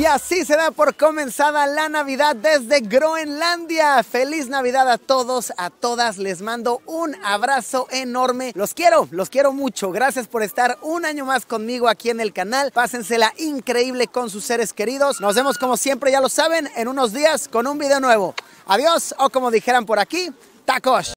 Y así se da por comenzada la Navidad desde Groenlandia. Feliz Navidad a todos, a todas. Les mando un abrazo enorme. Los quiero, los quiero mucho. Gracias por estar un año más conmigo aquí en el canal. Pásensela increíble con sus seres queridos. Nos vemos como siempre, ya lo saben, en unos días con un video nuevo. Adiós o como dijeran por aquí, tacos.